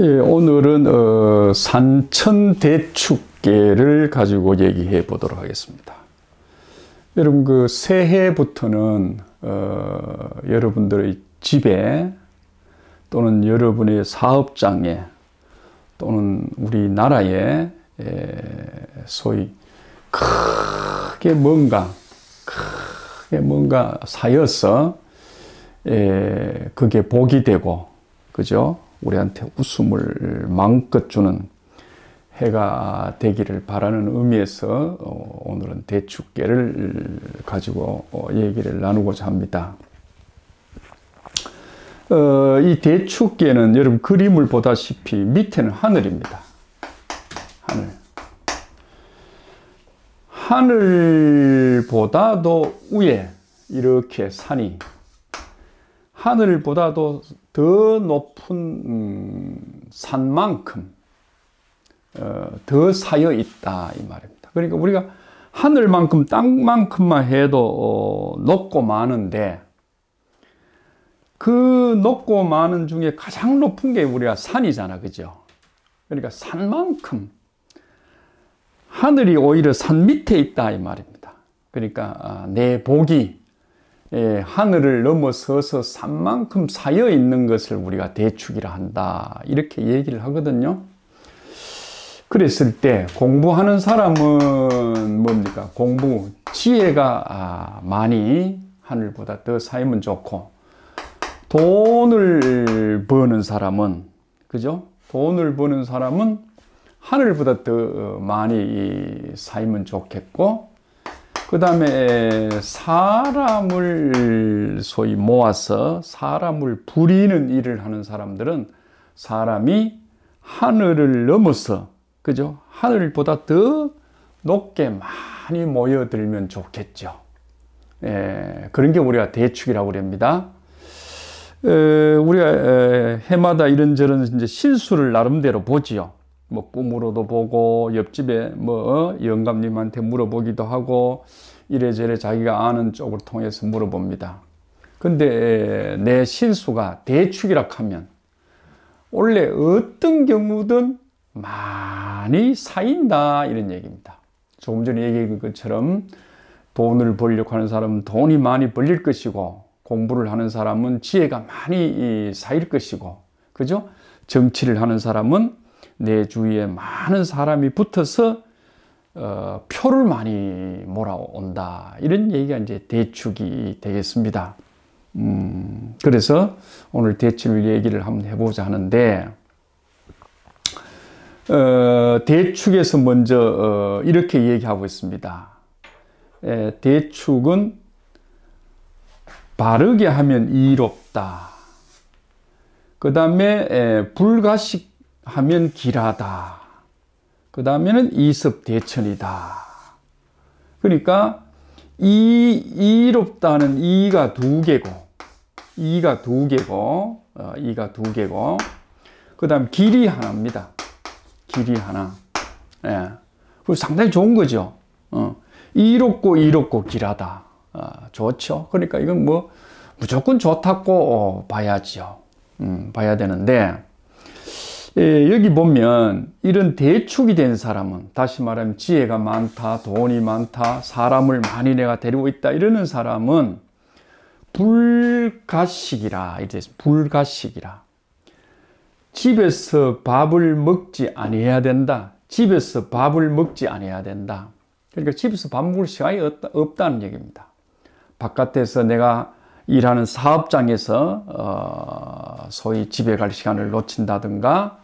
예, 오늘은 어, 산천대축계를 가지고 얘기해 보도록 하겠습니다. 여러분 그 새해부터는 어, 여러분들의 집에 또는 여러분의 사업장에 또는 우리나라에 예, 소위 크게 뭔가 크게 뭔가 사여서 예, 그게 복이 되고 그죠? 우리한테 웃음을 마음껏 주는 해가 되기를 바라는 의미에서 어, 오늘은 대축계를 가지고 어, 얘기를 나누고자 합니다. 어, 이 대축계는 여러분 그림을 보다시피 밑에는 하늘입니다. 하늘. 하늘보다도 위에 이렇게 산이 하늘보다도 더 높은 음, 산만큼 어, 더 쌓여 있다 이 말입니다. 그러니까 우리가 하늘만큼 땅만큼만 해도 어, 높고 많은데 그 높고 많은 중에 가장 높은 게 우리가 산이잖아 그죠? 그러니까 산만큼 하늘이 오히려 산 밑에 있다 이 말입니다. 그러니까 아, 내 복이 예, 하늘을 넘어서서 산만큼 쌓여 있는 것을 우리가 대축이라 한다. 이렇게 얘기를 하거든요. 그랬을 때 공부하는 사람은 뭡니까? 공부, 지혜가 아, 많이 하늘보다 더 쌓이면 좋고 돈을 버는 사람은 그죠? 돈을 버는 사람은 하늘보다 더 어, 많이 쌓이면 좋겠고 그 다음에 사람을 소위 모아서 사람을 부리는 일을 하는 사람들은 사람이 하늘을 넘어서 그죠? 하늘보다 더 높게 많이 모여들면 좋겠죠. 예, 그런 게 우리가 대축이라고 그럽니다. 에, 우리가 에, 해마다 이런저런 이제 실수를 나름대로 보지요. 뭐 꿈으로도 보고 옆집에 뭐 어? 영감님한테 물어보기도 하고 이래저래 자기가 아는 쪽을 통해서 물어봅니다. 근데 내 실수가 대축이라 하면 원래 어떤 경우든 많이 사인다 이런 얘기입니다. 조금 전에 얘기한 것처럼 돈을 벌려고 하는 사람은 돈이 많이 벌릴 것이고 공부를 하는 사람은 지혜가 많이 사일 것이고 그죠? 정치를 하는 사람은 내 주위에 많은 사람이 붙어서 어, 표를 많이 몰아온다. 이런 얘기가 이제 대축이 되겠습니다. 음, 그래서 오늘 대출 얘기를 한번 해보자 하는데, 어, 대축에서 먼저 어, 이렇게 얘기하고 있습니다. 에, 대축은 바르게 하면 이롭다. 그 다음에 불가식 하면 길하다. 그 다음에는 이섭대천이다. 그러니까 이 이롭다는 이가 두 개고 이가 두 개고 어, 이가 두 개고 그 다음 길이 하나입니다. 길이 하나. 예. 그 상당히 좋은 거죠. 어. 이롭고 이롭고 길하다. 어, 좋죠. 그러니까 이건 뭐 무조건 좋다고 봐야죠. 음, 봐야 되는데 예, 여기 보면 이런 대축이 된 사람은 다시 말하면 지혜가 많다, 돈이 많다, 사람을 많이 내가 데리고 있다 이러는 사람은 불가식이라 이제 불가식이라 집에서 밥을 먹지 아니해야 된다. 집에서 밥을 먹지 아니해야 된다. 그러니까 집에서 밥 먹을 시간이 없다, 는 얘기입니다. 바깥에서 내가 일하는 사업장에서 어, 소위 집에 갈 시간을 놓친다든가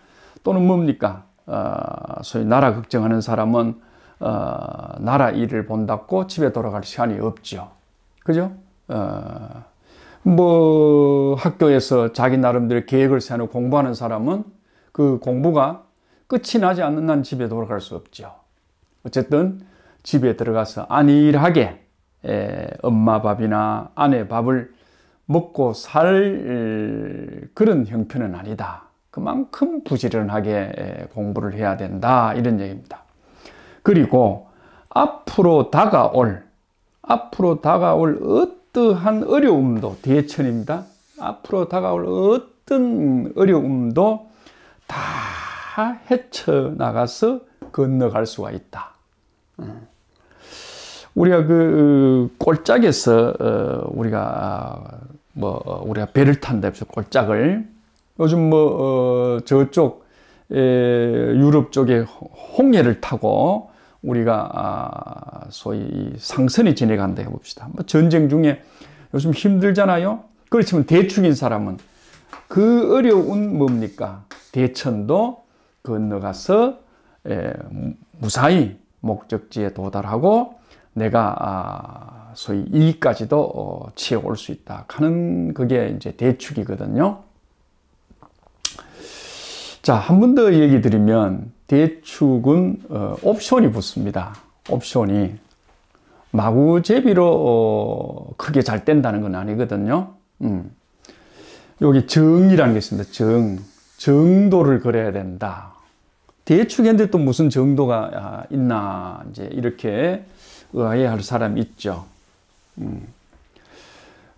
또는 뭡니까? 어, 소위 나라 걱정하는 사람은 어, 나라 일을 본다고 집에 돌아갈 시간이 없죠. 그죠? 어, 뭐 학교에서 자기 나름대로 계획을 세우고 공부하는 사람은 그 공부가 끝이 나지 않는 한 집에 돌아갈 수 없죠. 어쨌든 집에 들어가서 안일하게 에, 엄마 밥이나 아내 밥을 먹고 살 그런 형편은 아니다. 그만큼 부지런하게 예, 공부를 해야 된다. 이런 얘기입니다. 그리고 앞으로 다가올, 앞으로 다가올 어떠한 어려움도 대천입니다. 앞으로 다가올 어떤 어려움도 다 헤쳐나가서 건너갈 수가 있다. 음. 우리가 그 꼴짝에서 그 어, 우리가 아, 뭐 우리가 배를 탄다 해서 꼴짝을 요즘 뭐 어, 저쪽 에, 유럽 쪽에 홍해를 타고 우리가 아, 소위 상선이 지내간다 해봅시다. 뭐 전쟁 중에 요즘 힘들잖아요. 그렇지만 대충인 사람은 그 어려운 뭡니까 대천도 건너가서 에, 무사히 목적지에 도달하고 내가 아, 소위 이까지도 어, 취해올 수 있다 하는 그게 이제 대축이거든요. 자, 한 번 더 얘기 드리면 대축은 어, 옵션이 붙습니다. 옵션이 마구 제비로 어, 크게 잘 뗀다는 건 아니거든요. 음. 여기 정이라는 게 있습니다. 정. 정도를 그려야 된다. 대축인데 또 무슨 정도가 아, 있나 이제 이렇게 의아해할 사람 있죠. 음.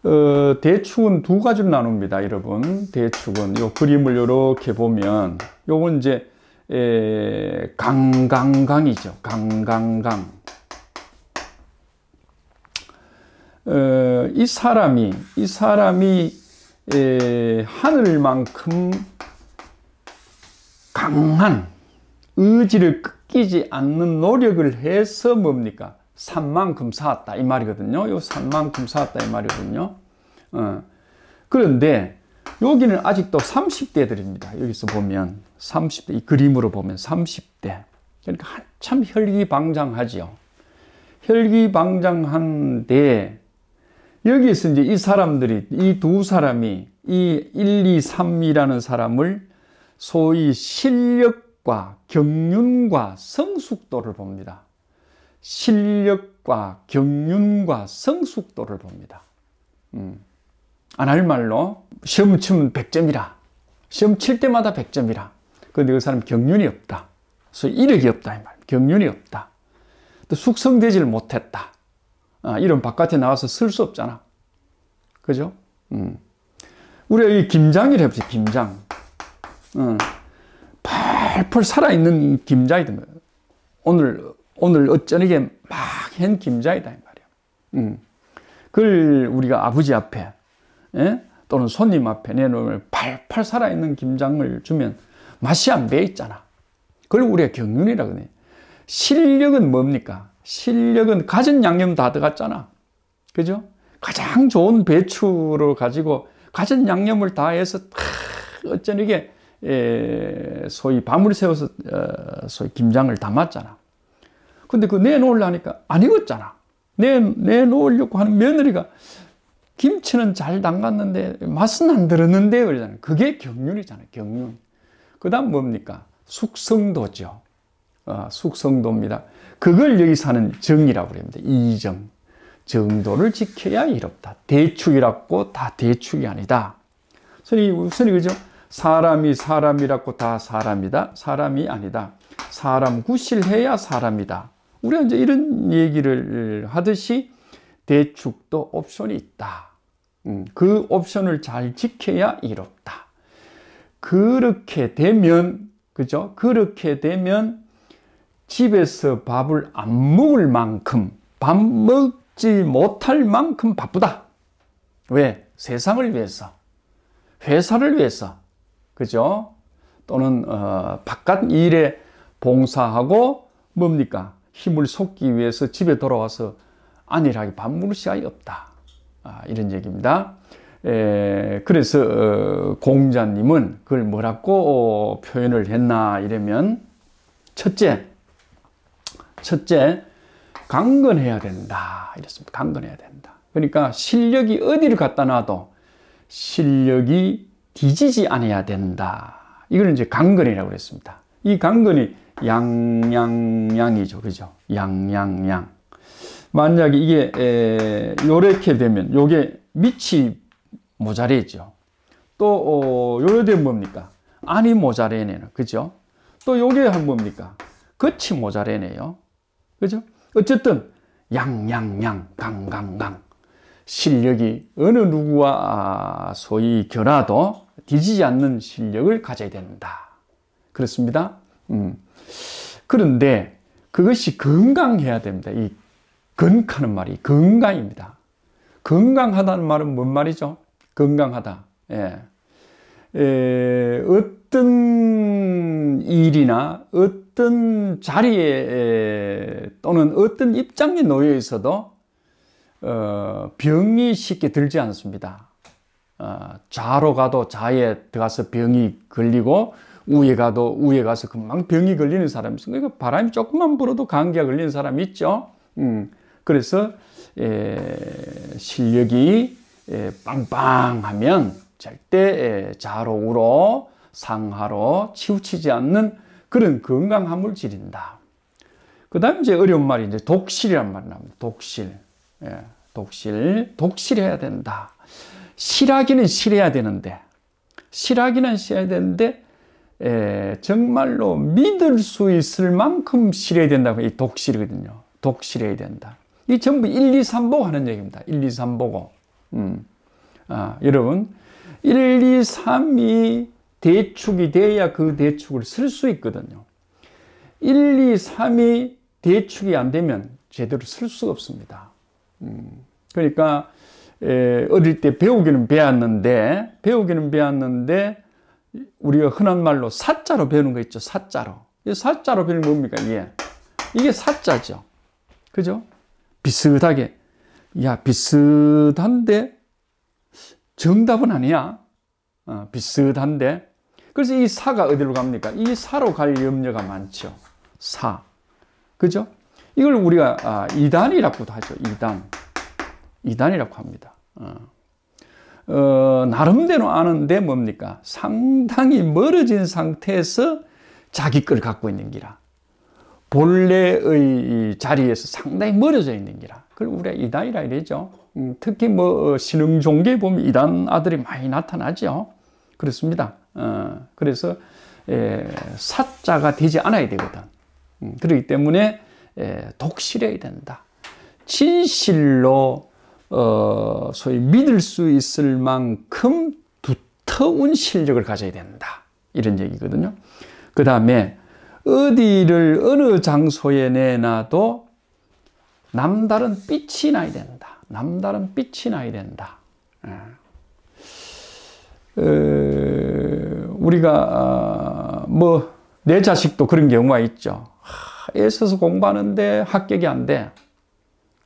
어, 대축은 두 가지로 나눕니다. 여러분 대축은 요 그림을 이렇게 보면 요건 이제 에, 강강강이죠. 강강강 어, 이 사람이 이 사람이 에, 하늘만큼 강한 의지를 끊기지 않는 노력을 해서 뭡니까? 산만큼 쌓았다 이 말이거든요. 요 산만큼 쌓았다 이 말이거든요. 어. 그런데 여기는 아직도 30대들입니다. 여기서 보면 30대 이 그림으로 보면 30대 그러니까 한참 혈기방장하지요. 혈기방장한데 여기서 이제 이 사람들이 이 두 사람이 이 1, 2, 3이라는 사람을 소위 실력과 경륜과 성숙도를 봅니다. 실력과 경륜과 성숙도를 봅니다. 음. 안 할 말로 시험 치면 100점이라. 시험 칠 때마다 100점이라. 근데 그 사람 경륜이 없다. 그래서 이력이 없다. 이 말. 경륜이 없다. 또숙성되지 못했다. 아, 이런 바깥에 나와서 쓸 수 없잖아. 그죠? 음. 우리가 이 김장이라 해보자, 김장. 음. 어. 팔팔 살아있는 김장이 됩니다. 오늘 오늘 어쩌게 니막한 김장이다 이 말이야. 음. 그걸 우리가 아버지 앞에 예? 또는 손님 앞에 내놓을 팔팔 살아있는 김장을 주면 맛이 안배 있잖아. 그걸 우리가 경륜이라 그래. 실력은 뭡니까? 실력은 가진 양념 다 들어갔잖아. 그죠? 가장 좋은 배추를 가지고 가진 양념을 다 해서 어쩐 이게 소위 밤을 세워서 어, 소위 김장을 담았잖아. 근데 그 내놓으려니까 안 익었잖아. 내, 내놓으려고 하는 며느리가 김치는 잘 담갔는데 맛은 안 들었는데 그러잖아요. 그게 경륜이잖아요. 경륜. 그 다음 뭡니까? 숙성도죠. 어, 숙성도입니다. 그걸 여기 서하는 정이라고 그럽니다. 이정. 정도를 지켜야 이롭다. 대축이라고 다 대축이 아니다. 선 선생님, 그죠? 사람이 사람이라고 다 사람이다. 사람이 아니다. 사람 구실해야 사람이다. 우리가 이제 이런 얘기를 하듯이 대축도 옵션이 있다. 음, 그 옵션을 잘 지켜야 이롭다. 그렇게 되면, 그죠? 그렇게 되면 집에서 밥을 안 먹을 만큼, 밥 먹지 못할 만큼 바쁘다. 왜? 세상을 위해서, 회사를 위해서, 그죠? 또는, 어, 바깥 일에 봉사하고, 뭡니까? 힘을 속기 위해서 집에 돌아와서 안일하게 밥 먹을 시간이 없다. 아, 이런 얘기입니다. 에, 그래서 어, 공자님은 그걸 뭐라고 어, 표현을 했나 이러면 첫째, 첫째 강건해야 된다. 이랬습니다. 강건해야 된다. 그러니까 실력이 어디를 갖다 놔도 실력이 뒤지지 않아야 된다. 이걸 이제 강건이라고 그랬습니다. 이 강건이 양양양이죠. 그죠? 양양양. 만약에 이게 에, 요렇게 되면 요게 밑이 모자래죠. 또 어, 요래 되면 뭡니까? 안이 모자래네요. 그죠? 또 요게 한 뭡니까? 끝이 모자래네요. 그죠? 어쨌든 양양양 강강강 실력이 어느 누구와 소위 결하도 뒤지지 않는 실력을 가져야 된다. 그렇습니다. 음. 그런데 그것이 건강해야 됩니다. 이건강는 말이 건강입니다. 건강하다는 말은 뭔 말이죠? 건강하다. 예. 에, 어떤 일이나 어떤 자리에 또는 어떤 입장에 놓여 있어도 어, 병이 쉽게 들지 않습니다. 어, 아, 좌로 가도 좌에 들어가서 병이 걸리고 우에 가도 우에 가서 금방 병이 걸리는 사람이 있어. 그러니까 바람이 조금만 불어도 감기가 걸리는 사람이 있죠. 음, 그래서 에, 실력이 에, 빵빵하면 절대 에, 좌로 우로 상하로 치우치지 않는 그런 건강함을 지린다. 그 다음에 이제 어려운 말이 이제 독실이란 말이 나옵니다. 독실. 예, 독실. 독실해야 된다. 실하기는 실해야 되는데, 실하기는 실해야 되는데, 에, 예, 정말로 믿을 수 있을 만큼 실어야 된다고 이 독실이거든요. 독실해야 된다. 이 전부 1, 2, 3보고 하는 얘기입니다. 1, 2, 3보고. 음. 아, 여러분 1, 2, 3이 대축이 돼야 그 대축을 쓸 수 있거든요. 1, 2, 3이 대축이 안 되면 제대로 쓸 수가 없습니다. 음. 그러니까 에, 어릴 때 배우기는 배웠는데 배우기는 배웠는데 우리가 흔한 말로 사자로 배우는 거 있죠. 사자로. 이 사자로 배우는 뭡니까? 예. 이게 사자죠. 그죠? 비슷하게. 야, 비슷한데 정답은 아니야. 어, 비슷한데. 그래서 이 사가 어디로 갑니까? 이 사로 갈 염려가 많죠. 사. 그죠? 이걸 우리가 아, 이단이라고도 하죠. 이단. 이단이라고 합니다. 어. 어, 나름대로 아는데 뭡니까? 상당히 멀어진 상태에서 자기 걸 갖고 있는 기라. 본래의 자리에서 상당히 멀어져 있는 기라. 그걸 우리가 이단이라 이러죠. 음, 특히 뭐 어, 신흥 종교에 보면 이단 아들이 많이 나타나죠. 그렇습니다. 어, 그래서 에, 예, 사자가 되지 않아야 되거든. 음, 그렇기 때문에 에, 예, 독실해야 된다. 진실로 어, 소위 믿을 수 있을 만큼 두터운 실력을 가져야 된다. 이런 얘기거든요. 그 다음에 어디를 어느 장소에 내놔도 남다른 빛이 나야 된다. 남다른 빛이 나야 된다. 에, 예. 어, 우리가 아, 뭐내 자식도 그런 경우가 있죠. 애써서 공부하는데 합격이 안 돼.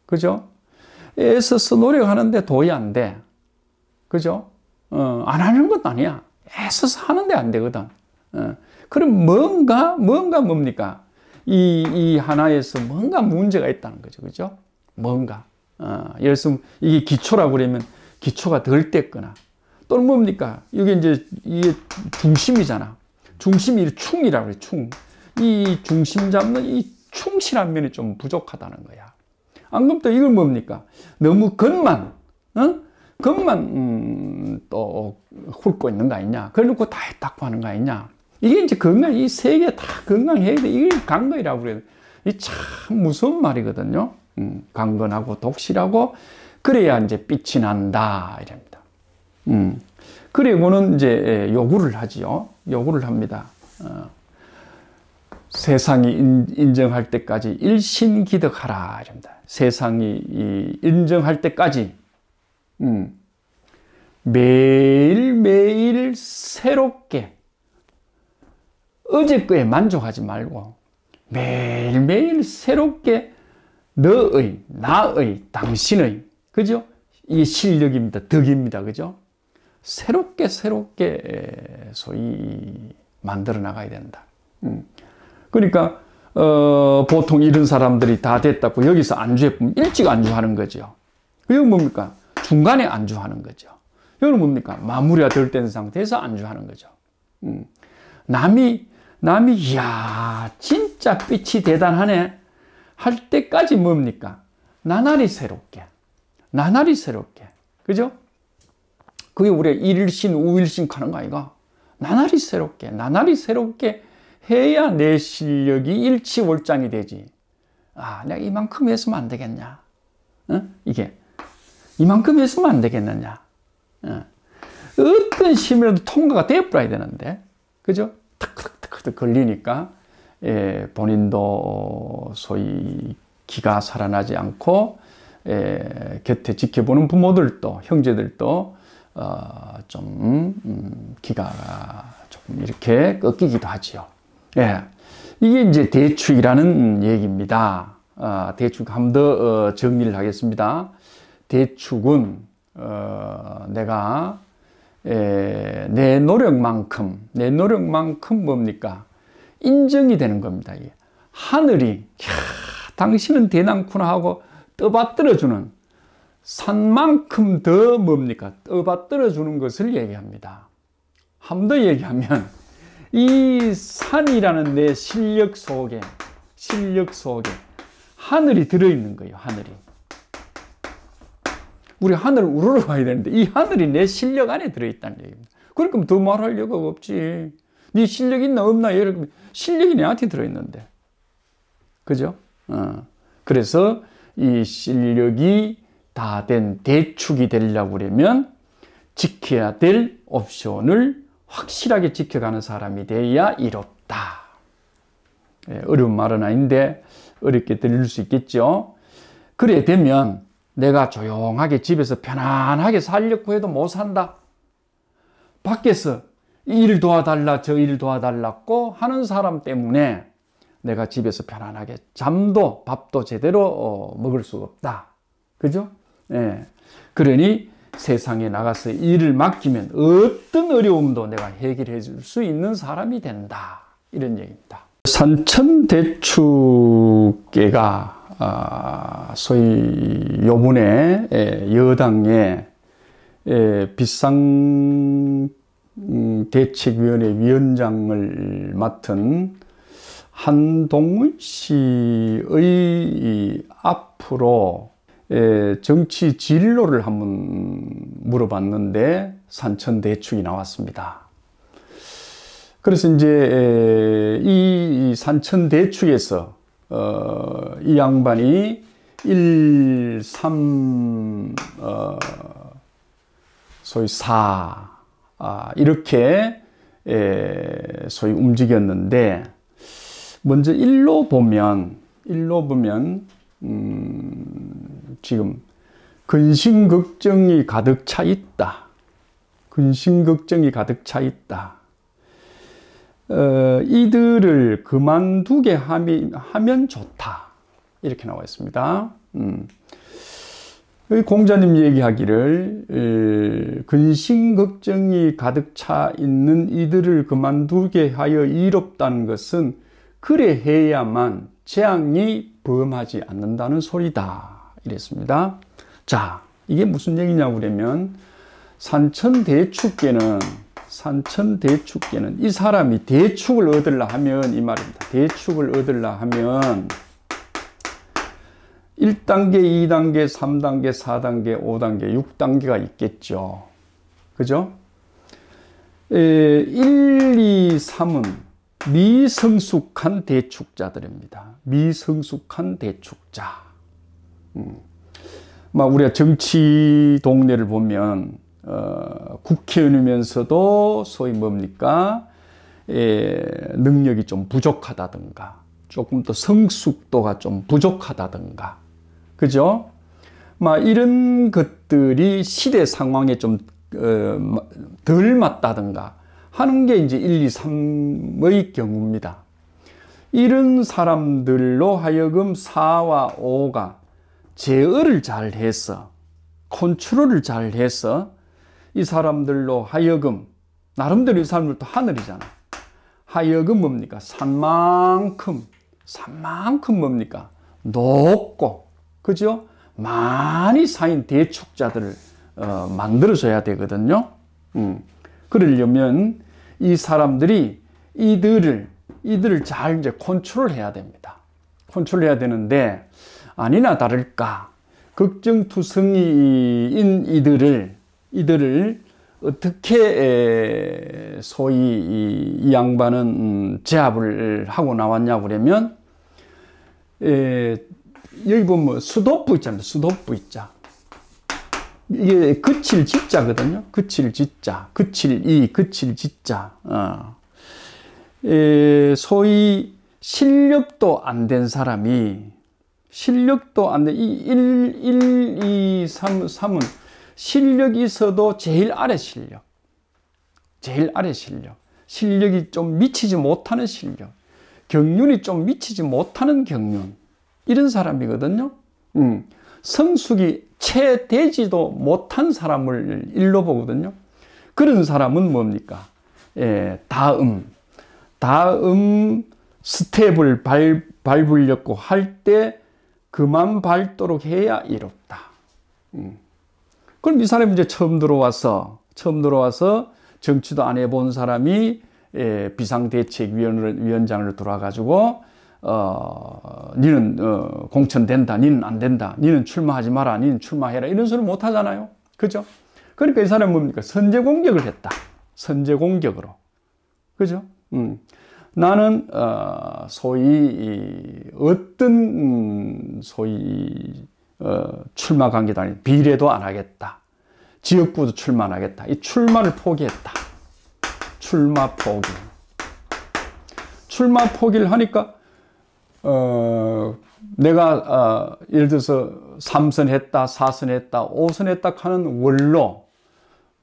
그죠? 애써서 노력하는데 도의안 돼. 그죠? 어, 안 하는 것도 아니야. 애써서 하는데 안 되거든. 어. 그럼 뭔가, 뭔가 뭡니까? 이, 이 하나에서 뭔가 문제가 있다는 거죠. 그죠? 뭔가. 어, 예를 들면 이게 기초라고 그러면 기초가 덜 됐거나 또는 뭡니까? 이게 이제 이게 중심이잖아. 중심이 충이라고 그래, 충. 이 중심 잡는 이 충실한 면이 좀 부족하다는 거야. 안 그럼 또이건 뭡니까? 너무 겉만, 어? 겉만, 음, 또 훑고 있는 거 아니냐. 그래놓고 다 했다고 하는 거 아니냐. 이게 이제 건강, 이 세 개 다 건강해야 돼. 이게 강건이라고 그래이 참 무서운 말이거든요. 음, 강건하고 독실하고, 그래야 이제 빛이 난다. 이랍니다. 음. 그리고는 이제 예, 요구를 하지요. 요구를 합니다. 어. 세상이 인정할 때까지 일신기득하라. 세상이 인정할 때까지 음, 매일매일 새롭게 어제 거에 만족하지 말고 매일매일 새롭게 너의, 나의, 당신의 그죠? 이 실력입니다. 덕입니다. 그죠? 새롭게 새롭게 소위 만들어 나가야 된다. 음. 그러니까 어, 보통 이런 사람들이 다 됐다고 여기서 안주해보면 일찍 안주하는 거죠. 이건 뭡니까? 중간에 안주하는 거죠. 이건 뭡니까? 마무리가 덜된 상태에서 안주하는 거죠. 음. 남이, 남이, 야 진짜 빛이 대단하네. 할 때까지 뭡니까? 나날이 새롭게. 나날이 새롭게. 그죠? 그게 우리 일신, 우일신 하는 거 아이가? 나날이 새롭게, 나날이 새롭게 해야 내 실력이 일치월장이 되지. 아, 내가 이만큼 했으면 안 되겠냐. 어? 이게. 이만큼 했으면 안 되겠느냐. 어. 떤 시험이라도 통과가 되어버려야 되는데. 그죠? 탁탁탁탁 걸리니까, 예, 본인도 소위 기가 살아나지 않고, 예, 곁에 지켜보는 부모들도, 형제들도, 어, 좀, 음, 기가 조금 이렇게 꺾이기도 하지요. 예. 이게 이제 대축이라는 얘기입니다. 아, 어, 대축 한번더 정리를 하겠습니다. 대축은 어, 내가 에, 예, 내 노력만큼 내 노력만큼 뭡니까 인정이 되는 겁니다. 이게. 하늘이 야, 당신은 대단구나 하고 떠받들어주는 산만큼 더 뭡니까 떠받들어주는 것을 얘기합니다. 한번더 얘기하면 이 산이라는 내 실력 속에 실력 속에 하늘이 들어있는 거예요. 하늘이. 우리 하늘 우러러 봐야 되는데 이 하늘이 내 실력 안에 들어있다는 얘기입니다. 그러니까 더 말할 여가 없지. 네 실력 있나 없나 실력이 내한테 들어있는데. 그죠? 어. 그래서 이 실력이 다 된 대축이 되려고 그러면 지켜야 될 옵션을 확실하게 지켜가는 사람이 돼야 이롭다. 예, 어려운 말은 아닌데 어렵게 들릴 수 있겠죠. 그래 되면 내가 조용하게 집에서 편안하게 살려고 해도 못 뭐 산다. 밖에서 일 도와달라 저 일 도와달라고 하는 사람 때문에 내가 집에서 편안하게 잠도 밥도 제대로 어, 먹을 수가 없다. 그죠? 예. 그러니 세상에 나가서 일을 맡기면 어떤 어려움도 내가 해결해 줄 수 있는 사람이 된다. 이런 얘기입니다. 산천대축계가 아, 소위 요번에 예, 여당의 예, 비상대책위원회 음, 위원장을 맡은 한동훈 씨의 앞으로 정치 진로를 한번 물어봤는데 산천대충이 나왔습니다. 그래서 이제 이 산천대축에서 어, 이 양반이 1, 3, 어, 소위 4 아, 이렇게 소위 움직였는데 먼저 1로 보면 1로 보면 음, 지금 근심 걱정이 가득 차 있다. 근심 걱정이 가득 차 있다. 어, 이들을 그만두게 하면, 하면 좋다. 이렇게 나와 있습니다. 음. 공자님 얘기하기를 근심 걱정이 가득 차 있는 이들을 그만두게 하여 이롭다는 것은 그래 해야만 재앙이 범하지 않는다는 소리다. 이랬습니다. 자, 이게 무슨 얘기냐고 그러면 산천대축계는 산천대축계는 이 사람이 대축을 얻으려 하면 이 말입니다. 대축을 얻으려 하면 1단계, 2단계, 3단계, 4단계, 5단계, 6단계가 있겠죠. 그죠? 에, 1, 2, 3은 미성숙한 대축자들입니다. 미성숙한 대축자. 음. 막 우리가 정치 동네를 보면 어, 국회의원이면서도 소위 뭡니까 예, 능력이 좀 부족하다든가 조금 더 성숙도가 좀 부족하다든가 그죠? 막 이런 것들이 시대 상황에 좀덜 어, 맞다든가 하는 게 이제 1, 2, 3의 경우입니다. 이런 사람들로 하여금 4와 5가 제어를 잘 해서 컨트롤을 잘 해서 이 사람들로 하여금 나름대로 이 사람들 또 하늘이잖아. 하여금 뭡니까? 산만큼, 산만큼 뭡니까? 높고, 그죠? 많이 쌓인 대축자들을 어, 만들어줘야 되거든요. 음. 그러려면 이 사람들이 이들을 이들을 잘 이제 컨트롤해야 됩니다. 컨트롤해야 되는데 아니나 다를까 걱정투성이인 이들을 이들을 어떻게 소위 이, 양반은 제압을 하고 나왔냐 그러면 에, 여기 보면 수도부 있잖아요. 수도부 있자. 이게 그칠 짓자거든요. 그칠 짓자, 그칠 이, 그칠 짓자. 어. 소위 실력도 안 된 사람이 실력도 안 돼. 이 1, 1, 2, 3, 3은 실력이 있어도 제일 아래 실력. 제일 아래 실력. 실력이 좀 미치지 못하는 실력. 경륜이 좀 미치지 못하는 경륜. 이런 사람이거든요. 음. 성숙이 채 되지도 못한 사람을 일로 보거든요. 그런 사람은 뭡니까? 예, 다음, 다음 스텝을 밟, 밟으려고 할 때 그만 밟도록 해야 이롭다. 음. 그럼 이 사람이 이제 처음 들어와서, 처음 들어와서 정치도 안 해본 사람이 예, 비상대책위원장을 돌아가지고 어, 니는 어, 공천된다, 니는 안 된다, 니는 출마하지 마라, 니는 출마해라 이런 소리 못 하잖아요. 그죠? 그러니까 이 사람은 뭡니까? 선제 공격을 했다. 선제 공격으로. 그죠? 음. 나는 어, 소위 어떤 음, 소위 어, 출마 관계도 아닌 비례도 안 하겠다. 지역구도 출마 안 하겠다. 이 출마를 포기했다. 출마 포기. 출마 포기를 하니까 어, 내가 어, 예를 들어서 3선했다4선했다5선했다 하는 원로,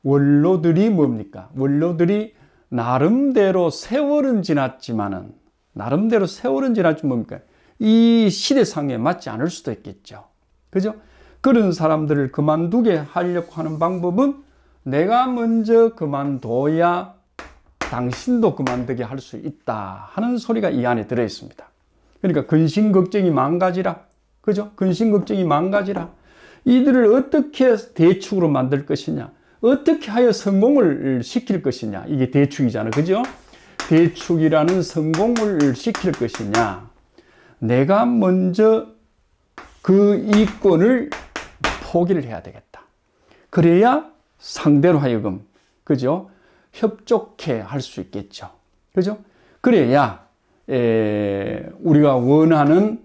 원로들이 뭡니까? 원로들이 나름대로 세월은 지났지만은 나름대로 세월은 지났지만 뭡니까? 이 시대상에 맞지 않을 수도 있겠죠. 그죠? 그런 사람들을 그만두게 하려고 하는 방법은 내가 먼저 그만둬야 당신도 그만두게 할 수 있다 하는 소리가 이 안에 들어 있습니다. 그러니까 근심 걱정이 망가지라. 그죠? 근심 걱정이 망가지라. 이들을 어떻게 대축으로 만들 것이냐? 어떻게 하여 성공을 시킬 것이냐? 이게 대축이잖아. 그죠? 대축이라는 성공을 시킬 것이냐? 내가 먼저 그 이권을 포기를 해야 되겠다. 그래야 상대로 하여금, 그죠? 협조케 할 수 있겠죠. 그죠? 그래야 우리가 원하는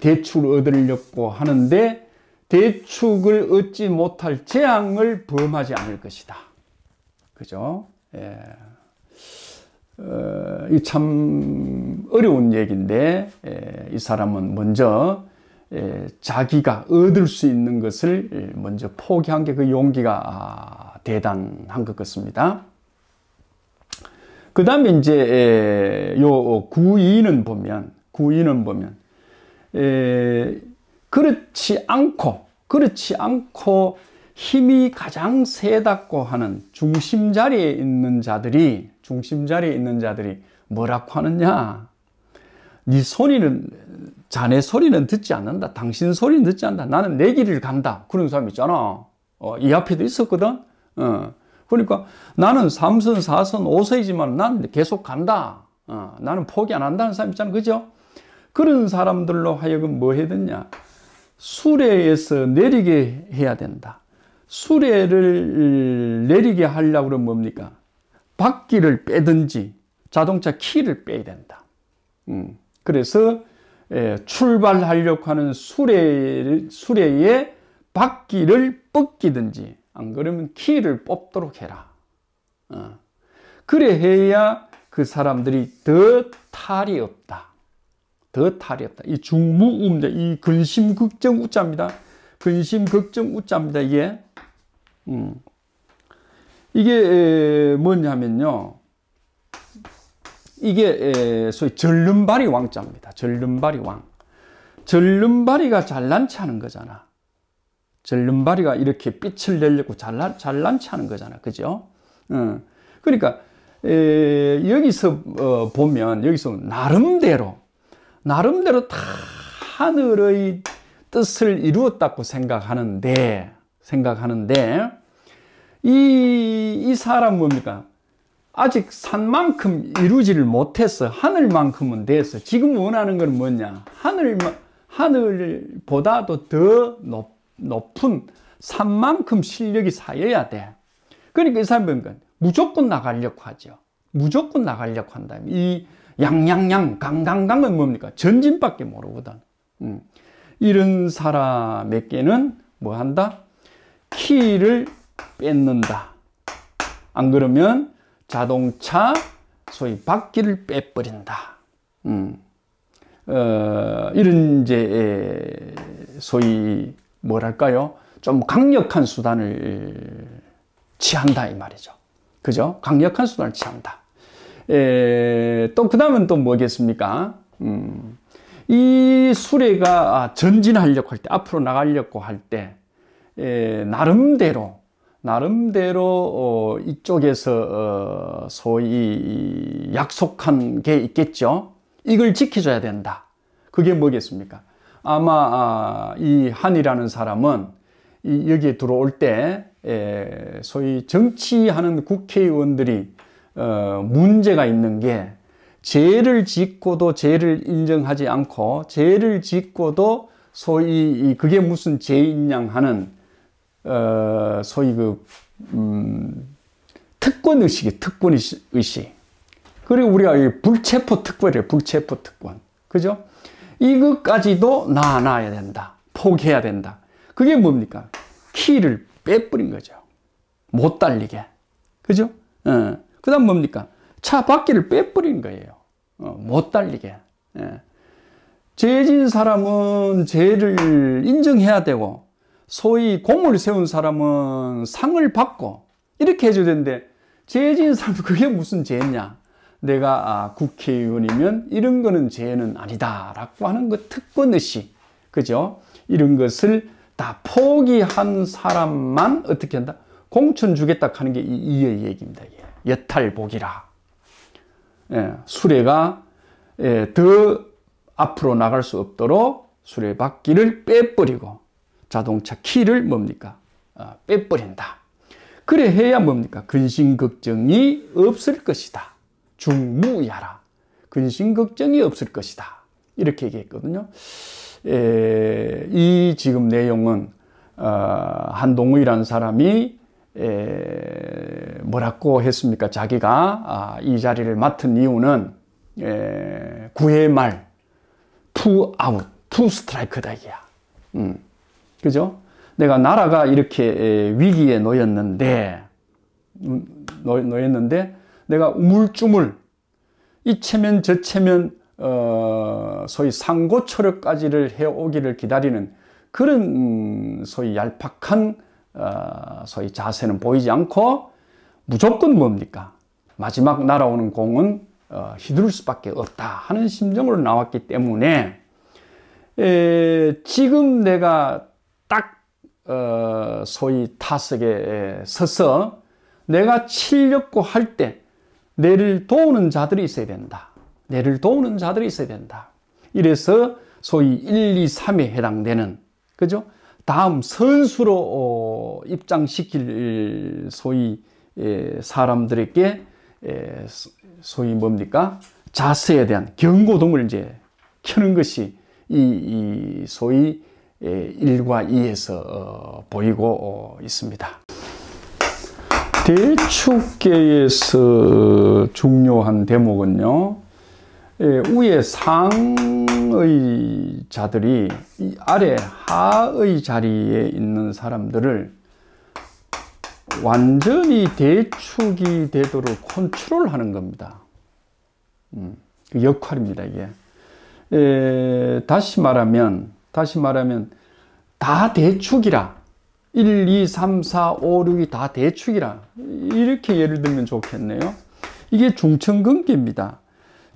대출 을 얻으려고 하는데 대축을 얻지 못할 재앙을 범하지 않을 것이다. 그죠? 예. 어, 참 어려운 얘기인데 예, 이 사람은 먼저 예, 자기가 얻을 수 있는 것을 먼저 포기한 게 그 용기가 아, 대단한 것 같습니다. 그 다음에 이제, 요, 어, 구인은 보면, 구인은 보면, 에, 그렇지 않고, 그렇지 않고 힘이 가장 세다고 하는 중심 자리에 있는 자들이, 중심 자리에 있는 자들이 뭐라고 하느냐? 네 소리는, 자네 소리는 듣지 않는다. 당신 소리는 듣지 않는다. 나는 내 길을 간다. 그런 사람 있잖아. 어, 이 앞에도 있었거든. 어. 그러니까 나는 3선, 4선, 5선이지만 난 계속 간다. 어, 나는 포기 안 한다는 사람 있잖아. 그죠? 그런 사람들로 하여금 뭐 해야 되냐? 수레에서 내리게 해야 된다. 수레를 내리게 하려고 그러면 뭡니까? 바퀴를 빼든지 자동차 키를 빼야 된다. 음, 그래서 예, 출발하려고 하는 수레, 수레의 바퀴를 뻗기든지 안 그러면 키를 뽑도록 해라. 어. 그래 해야 그 사람들이 더 탈이 없다. 더 탈이 없다. 이 중무우입니다. 이 근심 걱정 우자입니다. 근심 걱정 우자입니다. 이게 음. 이게 뭐냐면요. 이게 소위 절름발이 왕자입니다. 절름발이 왕. 절름발이가 잘난 체하는 거잖아. 절름발이가 이렇게 빛을 내려고 잘난, 잘난 하는 거잖아. 그죠? 어. 그러니까, 에, 여기서, 어, 보면, 여기서 나름대로, 나름대로 다 하늘의 뜻을 이루었다고 생각하는데, 생각하는데, 이, 이 사람 뭡니까? 아직 산만큼 이루지를 못해서 하늘만큼은 돼서 지금 원하는 건 뭐냐? 하늘, 하늘보다도 더 높, 높은 산만큼 실력이 쌓여야 돼. 그러니까 이 사람은 들 무조건 나가려고 하죠. 무조건 나가려고 한다면 이 양양양 강강강은 뭡니까? 전진밖에 모르거든. 음. 이런 사람에게는 뭐 한다? 키를 뺏는다. 안 그러면 자동차 소위 바퀴를 빼버린다. 음. 어, 이런 이제 소위 뭐랄까요? 좀 강력한 수단을 취한다 이 말이죠. 그죠? 강력한 수단을 취한다. 또 그다음은 또 뭐겠습니까? 음, 이 수레가 아, 전진하려고 할 때, 앞으로 나가려고 할 때, 에, 나름대로 나름대로 어, 이쪽에서 어, 소위 약속한 게 있겠죠. 이걸 지켜줘야 된다. 그게 뭐겠습니까? 아마 아, 이 한이라는 사람은 여기에 들어올 때 소위 정치하는 국회의원들이 어, 문제가 있는 게 죄를 짓고도 죄를 인정하지 않고 죄를 짓고도 소위 그게 무슨 죄인양 하는 어, 소위 그 음, 특권 의식이 특권 의식 그리고 우리가 불체포 특권이에요 불체포 특권 그죠? 이것까지도 나아놔야 된다. 포기해야 된다. 그게 뭡니까? 키를 빼버린 거죠. 못 달리게. 그죠? 어. 그 다음 뭡니까? 차 바퀴를 빼버린 거예요. 어, 못 달리게. 예. 죄진 사람은 죄를 인정해야 되고, 소위 공을 세운 사람은 상을 받고, 이렇게 해줘야 되는데, 죄진 사람 그게 무슨 죄냐? 내가 아, 국회의원이면 이런 거는 죄는 아니다라고 하는 그 특권의식, 그죠? 이런 것을 다 포기한 사람만 어떻게 한다? 공천 주겠다 하는 게이 이의 얘기입니다. 예탈복이라. 예, 수레가 예, 더 앞으로 나갈 수 없도록 수레바퀴를 빼버리고 자동차 키를 뭡니까? 아, 빼버린다. 그래 해야 뭡니까? 근심 걱정이 없을 것이다. 중무야라. 근심 걱정이 없을 것이다. 이렇게 얘기했거든요. 에, 이 지금 내용은 어, 한동우이라는 사람이 에, 뭐라고 했습니까? 자기가 아, 이 자리를 맡은 이유는 에, 9회 말투 아웃, 투 스트라이크다 이야. 음, 그죠? 내가 나라가 이렇게 위기에 놓였는데 음, 놓였는데 내가 우물쭈물 이 체면 저 체면 어, 소위 상고 초력까지를 해오기를 기다리는 그런 음, 소위 얄팍한 어, 소위 자세는 보이지 않고 무조건 뭡니까? 마지막 날아오는 공은 어, 휘두를 수밖에 없다 하는 심정으로 나왔기 때문에 에, 지금 내가 딱 어, 소위 타석에 서서 내가 치려고 할때 내를 도우는 자들이 있어야 된다. 내를 도우는 자들이 있어야 된다. 이래서 소위 1, 2, 3에 해당되는 그죠? 다음 선수로 어, 입장시킬 소위 사람들에게 소위 뭡니까 자세에 대한 경고등을 이제 켜는 것이 이, 소위 1과 2에서 어, 보이고 어, 있습니다. 대축계에서 중요한 대목은요. 예, 위에 상의 자들이 아래 하의 자리에 있는 사람들을 완전히 대축이 되도록 컨트롤하는 겁니다. 음, 그 역할입니다. 이게 예, 다시 말하면 다시 말하면 다 대축이라 1, 2, 3, 4, 5, 6이 다 대축이라 이렇게 예를 들면 좋겠네요. 이게 중천근계입니다.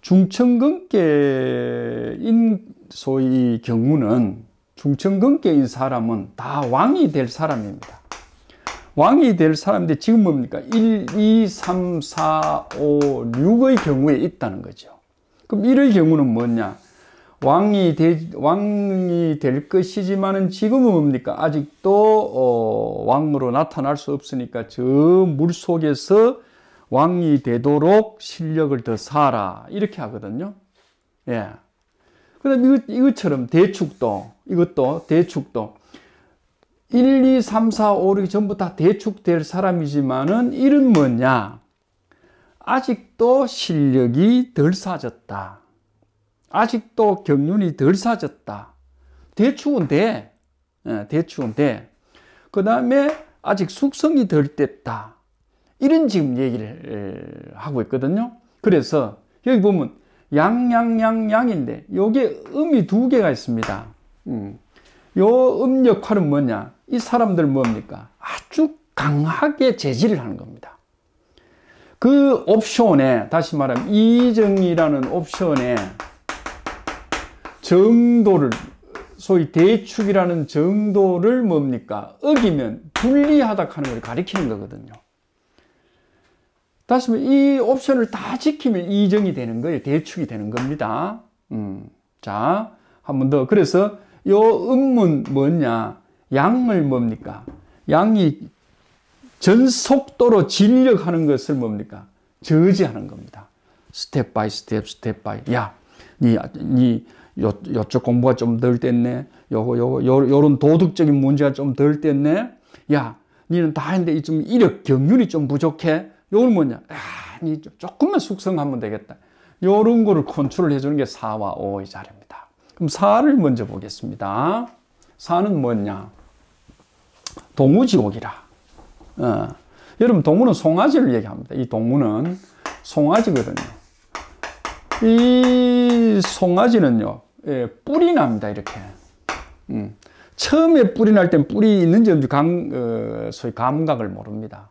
중천근계인 소위 경우는 중천근계인 사람은 다 왕이 될 사람입니다. 왕이 될 사람인데 지금 뭡니까? 1, 2, 3, 4, 5, 6의 경우에 있다는 거죠. 그럼 1의 경우는 뭐냐? 왕이, 되, 왕이 될 것이지만은 지금은 뭡니까? 아직도 어, 왕으로 나타날 수 없으니까 저 물속에서 왕이 되도록 실력을 더 사라 이렇게 하거든요. 예. 그다음 이것, 처럼 대축도 이것도 대축도 1, 2, 3, 4, 5, 6 전부 다 대축될 사람이지만은 이름 뭐냐? 아직도 실력이 덜 사졌다. 아직도 경륜이 덜 사졌다. 대충은 돼. 대충은 돼. 예, 그 다음에 아직 숙성이 덜 됐다. 이런 지금 얘기를 하고 있거든요. 그래서 여기 보면 양양양양인데 요게 음이 두 개가 있습니다. 음. 요음 역할은 뭐냐? 이 사람들 뭡니까? 아주 강하게 재질을 하는 겁니다. 그 옵션에 다시 말하면 이정이라는 옵션에 정도를 소위 대축이라는 정도를 뭡니까? 어기면 불리하다 하는 걸 가리키는 거거든요. 다시 말해 이 옵션을 다 지키면 이정이 되는 거예요. 대축이 되는 겁니다. 음. 자, 한 번 더. 그래서 요 음문 뭐냐? 양을 뭡니까? 양이 전 속도로 진력하는 것을 뭡니까? 저지하는 겁니다. 스텝 바이 스텝 스텝 바이. 야, 니, 니 요, 요쪽 공부가 좀 덜 됐네. 요거, 요거, 요, 요런 도덕적인 문제가 좀 덜 됐네. 야, 니는 다 했는데 좀 이력, 경륜이 좀 부족해. 요건 뭐냐. 야, 니 조금만 숙성하면 되겠다. 요런 거를 컨트롤 해주는 게 4와 5의 자리입니다. 그럼 4를 먼저 보겠습니다. 4는 뭐냐. 동우지옥이라. 어. 여러분, 동우는 송아지를 얘기합니다. 이 동우는 송아지거든요. 이 송아지는요, 예, 뿔이 납니다. 이렇게. 음. 처음에 뿔이 날 땐 뿔이 있는지 없는지 감, 어, 소위 감각을 모릅니다.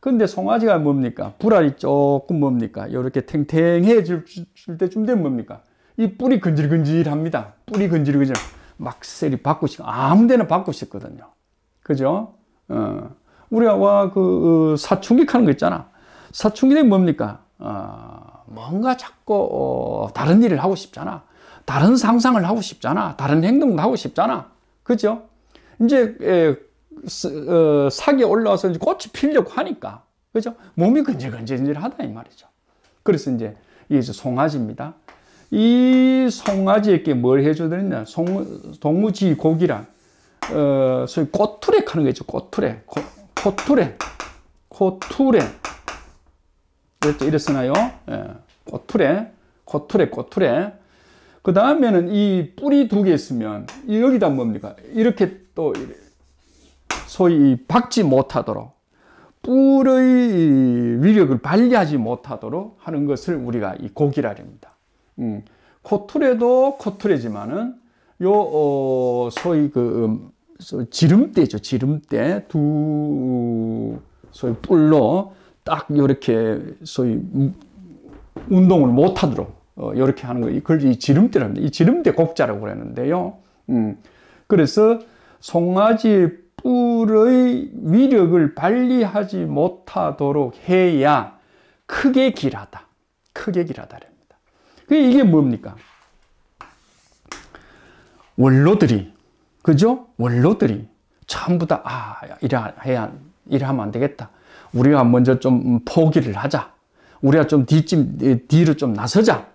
근데 송아지가 뭡니까? 불알이 조금 뭡니까? 이렇게 탱탱해질 때쯤 되면 뭡니까? 이 뿔이 근질근질합니다. 뿔이 근질근질. 막셀이 바꾸시, 아무 데나 바꾸시거든요. 그죠? 어. 우리가 와, 그, 어, 사춘기 하는 거 있잖아. 사춘기는 뭡니까? 어, 뭔가 자꾸, 어, 다른 일을 하고 싶잖아. 다른 상상을 하고 싶잖아. 다른 행동도 하고 싶잖아. 그죠? 이제 에, 예, 어, 사기에 올라와서 이제 꽃이 피려고 하니까. 그죠? 몸이 근질근질하다 이 말이죠. 그래서 이제 이게 송아지입니다. 이 송아지에게 뭘 해줘야 송, 동무지 고기란 어, 소위 꼬투렉 하는 거죠. 꼬투렉. 코투렉. 코투렉. 그랬죠? 이랬으나요? 예. 꼬투렉. 코투렉, 꼬투렉. 그 다음에는 이 뿌리 두개 있으면 여기다 뭡니까? 이렇게 또 소위 박지 못하도록 뿔의 위력을 발휘하지 못하도록 하는 것을 우리가 이 고기라 합니다. 음, 코툴에도 코툴이지만은 요 어, 소위 그 음, 지름대죠. 지름대 두 소위 뿔로 딱 이렇게 소위 음, 운동을 못하도록 어, 이렇게 하는 거. 이걸 이 지름대랍니다. 이 지름대 곡자라고 그랬는데요. 음. 그래서 송아지 뿔의 위력을 발리하지 못하도록 해야 크게 길하다. 크게 길하다랍니다. 그 이게 뭡니까? 원로들이, 그죠? 원로들이 전부 다, 아, 이래야, 이래하면 안 되겠다. 우리가 먼저 좀 포기를 하자. 우리가 좀 뒤쯤, 뒤로 좀 나서자.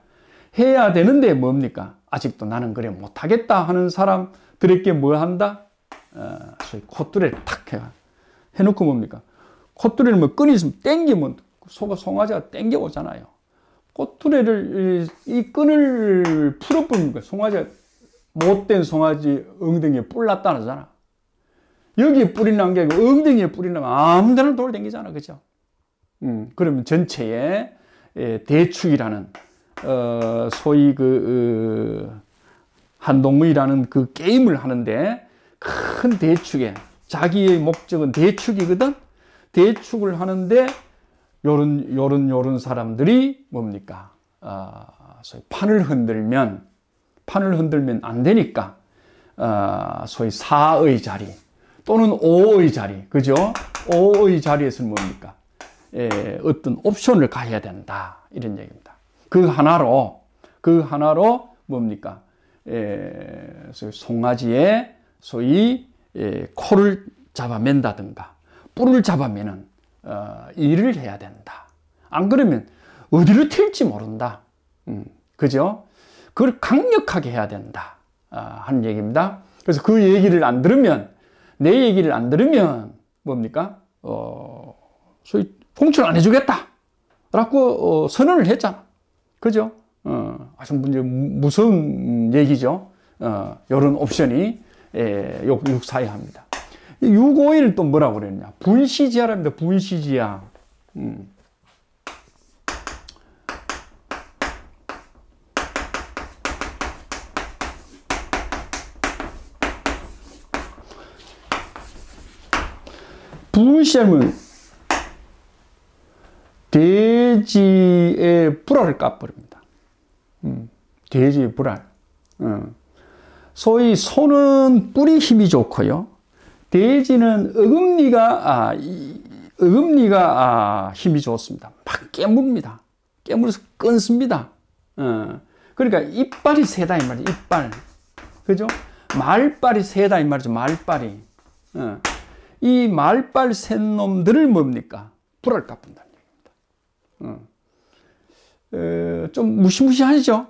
해야 되는데 뭡니까? 아직도 나는 그래 못하겠다 하는 사람들에게 뭐 한다? 어, 소위 콧뚜리를 탁 해, 해놓고 뭡니까? 콧뚜리를 뭐 끈이 있으면 땡기면 소가 송아지가 땡겨 오잖아요. 꼬투리를 이 끈을 풀어뿌는 거야. 송아지가 못된 송아지 엉덩이에 뿔 났다 하잖아. 여기에 뿔이 난 게 아니고 엉덩이에 뿔이 나면 아무 데나 돌 댕기잖아. 그죠? 음, 그러면 전체에 예, 대축이라는 어, 소위 그 어, 한동이라는그 게임을 하는데 큰 대축에 자기의 목적은 대축이거든. 대축을 하는데 요런 요런 요런 사람들이 뭡니까? 어, 소위 판을 흔들면 판을 흔들면 안 되니까 어, 소위 사의 자리 또는 오의 자리 그죠? 오의 자리에서는 뭡니까? 에, 예, 어떤 옵션을 가야 된다 이런 얘기입니다. 그 하나로 그 하나로 뭡니까? 에, 송아지의 소위 에, 코를 잡아맨다든가 뿔을 잡아매는 어, 일을 해야 된다. 안 그러면 어디로 튈지 모른다. 음, 그죠? 그걸 강력하게 해야 된다. 아, 하는 얘기입니다. 그래서 그 얘기를 안 들으면 내 얘기를 안 들으면 뭡니까? 어, 소위 공출 안 해주겠다. 라고 어, 선언을 했잖아. 그죠? 어, 아주 문제, 무서 얘기죠. 어, 이런 옵션이 예, 욕, 욕사에 합니다. 651또 뭐라고 그랬냐. 분시지하랍니다. 분시지하. 음. 분시하면 돼지의 불알을 까버립니다. 음, 돼지의 불알. 음. 소위 소는 뿌리 힘이 좋고요. 돼지는 어금니가, 아, 이, 어금니가, 아, 힘이 좋습니다. 막 깨물습니다. 깨물어서 끊습니다. 어. 그러니까 이빨이 세다, 이 말이죠. 이빨. 그죠? 말빨이 세다, 이 말이죠. 말빨이. 어. 이 말빨 센 놈들을 뭡니까? 불알 까분다. 어. 에, 좀 무시무시하죠.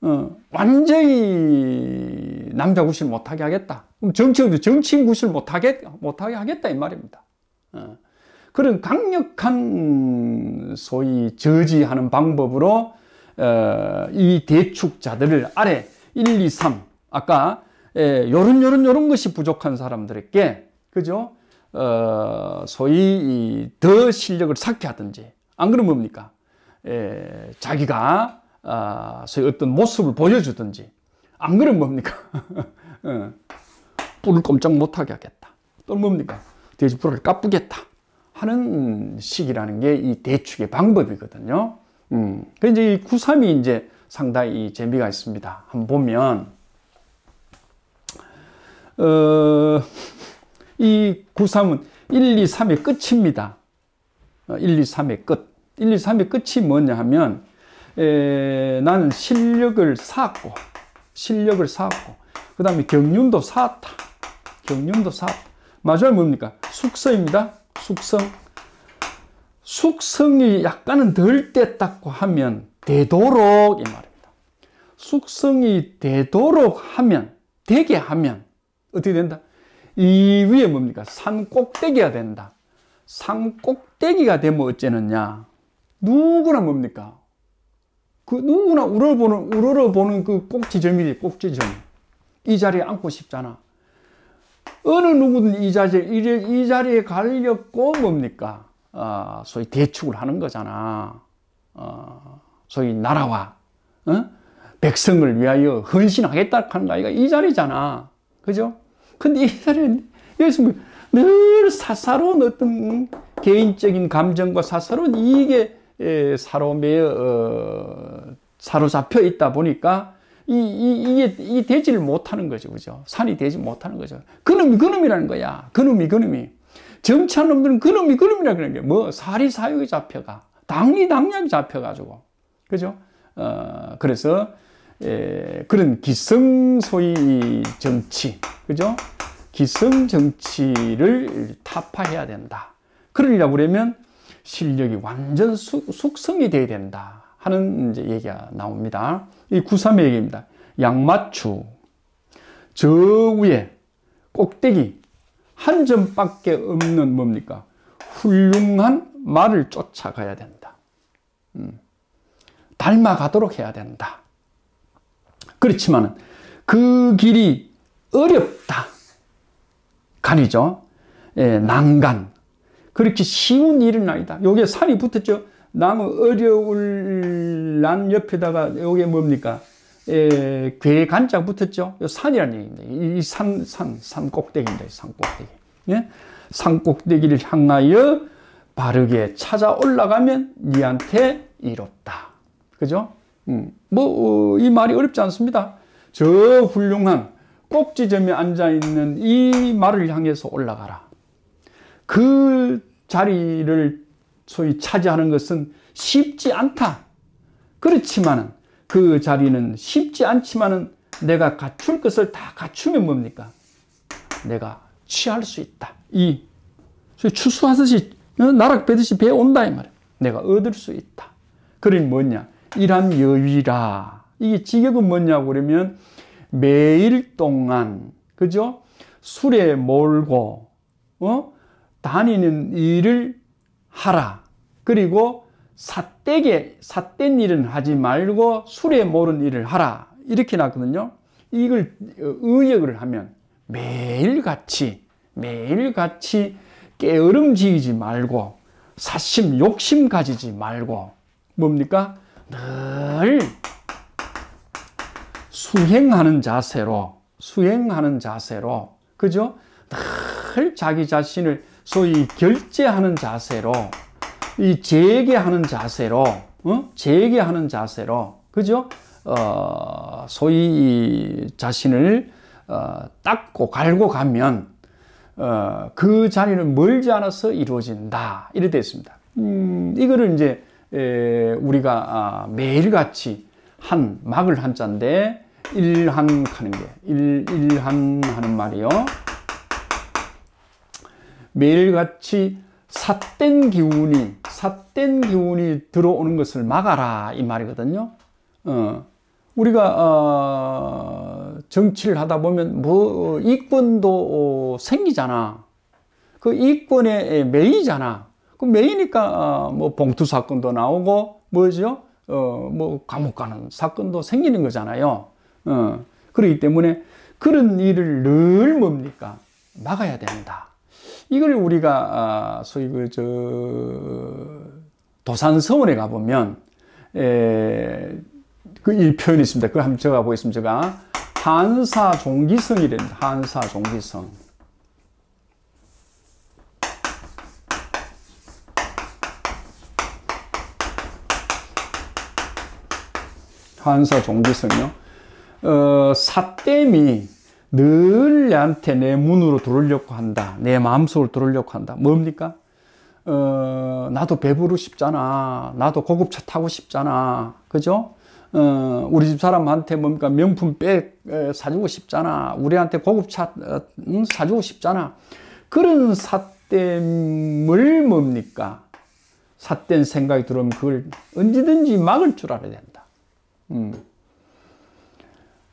어, 완전히 남자 구실 못하게 하겠다. 그럼 정치인도 정치인 구실 못하게, 못하게 하겠다. 이 말입니다. 어, 그런 강력한 소위 저지하는 방법으로 어, 이 대축자들을 아래 1, 2, 3 아까 예, 요런 요런 요런 것이 부족한 사람들에게 그죠? 어, 소위 더 실력을 삭제하든지 안 그러면 뭡니까? 에, 예, 자기가 아, 어떤 모습을 보여주든지 안 그러면 뭡니까? 예, 뿔을 꼼짝 못하게 하겠다. 또 뭡니까? 돼지뿔을 까쁘겠다 하는 식이라는 게 이 대축의 방법이거든요. 음, 이제 이 93이 이제 상당히 재미가 있습니다. 한번 보면 어, 이 93은 1, 2, 3의 끝입니다. 1, 2, 3의 끝. 1, 2, 3의 끝이 뭐냐 하면 에, 나는 실력을 쌓았고 실력을 쌓았고 그 다음에 경륜도 쌓았다. 경륜도 쌓았다. 마지막 뭡니까? 숙성입니다. 숙성. 숙성이 약간은 덜 됐다고 하면 되도록 이 말입니다. 숙성이 되도록 하면 되게 하면 어떻게 된다? 이 위에 뭡니까? 산 꼭대기가 된다. 산 꼭대기가 되면 어째느냐? 누구나 뭡니까? 그 누구나 우러보는 우러보는 그 꼭지점이지 꼭지점. 이 자리에 앉고 싶잖아. 어느 누구든 이 자리에 이, 자리에 갈렸고 뭡니까? 어, 소위 대축을 하는 거잖아. 어, 소위 나라와 어? 백성을 위하여 헌신하겠다 하는 아이가 이 자리잖아. 그죠? 근데 이 자리에 예수님 늘 사사로운 어떤 개인적인 감정과 사사로운 이익 예, 사로매 어, 사로잡혀 있다 보니까 이, 이, 이게, 이 되지를 못하는 거죠. 그죠? 산이 되지 못하는 거죠. 그놈이 그놈이라는 거야. 그놈이 그놈이. 점치한 놈들은 그놈이 그놈이라 그러는 게 뭐, 살이 사욕이 잡혀가. 당리 당략이 잡혀가지고. 그죠? 어, 그래서, 예, 그런 기성소위 정치. 그죠? 기성 정치를 타파해야 된다. 그러려고 그러면 실력이 완전 수, 숙성이 돼야 된다 하는 이제 얘기가 나옵니다. 이 93의 얘기입니다. 양마추 저 위에 꼭대기 한 점밖에 없는 뭡니까? 훌륭한 말을 쫓아가야 된다. 음, 닮아가도록 해야 된다. 그렇지만 그 길이 어렵다. 간이죠. 예, 난간, 그렇게 쉬운 일은 아니다. 요게 살이 붙었죠. 나무 어려울 난 옆에다가 요게 뭡니까? 에, 괴 간짝 붙었죠. 요산이라 얘기입니다. 이 산, 산, 산 꼭대기입니다. 산 꼭대기. 예? 산 꼭대기를 향하여 바르게 찾아 올라가면 니한테 이롭다. 그죠? 음, 뭐, 어, 말이 어렵지 않습니다. 저 훌륭한 꼭지점에 앉아있는 이 말을 향해서 올라가라. 그 자리를 소위 차지하는 것은 쉽지 않다. 그렇지만 그 자리는 쉽지 않지만은 내가 갖출 것을 다 갖추면 뭡니까? 내가 취할 수 있다. 이 추수하듯이 어, 나락 빼듯이 배 온다 이 말이야. 내가 얻을 수 있다. 그러니 뭐냐? 이란 여위라. 이게 직역은 뭐냐고 그러면 매일 동안 그죠? 술에 몰고 어? 다니는 일을 하라. 그리고 사대게 삿된 일은 하지 말고 술에 모른 일을 하라. 이렇게 나거든요. 이걸 어, 의역을 하면 매일같이 매일같이 깨어름 지이지 말고 사심 욕심 가지지 말고 뭡니까? 늘 수행하는 자세로 수행하는 자세로 그죠? 늘 자기 자신을 소위 결제하는 자세로 이 재개하는 자세로 어? 재개하는 자세로 그죠? 어, 소위 자신을 어, 닦고 갈고 가면 어, 그 자리는 멀지 않아서 이루어진다 이렇 되어 있습니다. 음, 이거를 이제 에, 우리가 아, 매일같이 한 막을 한자인데 일한 하는 게 일, 일한 하는 말이요. 매일같이 삿된 기운이 삿된 기운이 들어오는 것을 막아라 이 말이거든요. 어, 우리가 어, 정치를 하다 보면 뭐 이권도 어, 생기잖아. 그 이권에 매이잖아. 그 매이니까 어, 뭐 봉투 사건도 나오고 뭐죠? 어, 뭐 감옥 가는 사건도 생기는 거잖아요. 어. 그렇기 때문에 그런 일을 늘 뭡니까 막아야 된다. 이걸 우리가 아, 소위 그 저 도산서원에 가보면 그이 표현이 있습니다. 그 한번 적어 보겠습니다. 제가 한사 종기성이랍 한사 종기성. 한사 종기성요. 어, 사땜이 늘나한테내 문으로 들어오려고 한다. 내마음속을 들어오려고 한다. 뭡니까? 어, 나도 배부르 싶잖아. 나도 고급차 타고 싶잖아. 그죠? 어, 우리 집 사람한테 뭡니까? 명품 백 사주고 싶잖아. 우리한테 고급차 어, 사주고 싶잖아. 그런 삿댐을 뭡니까? 삿된 생각이 들어오면 그걸 언제든지 막을 줄 알아야 된다. 음.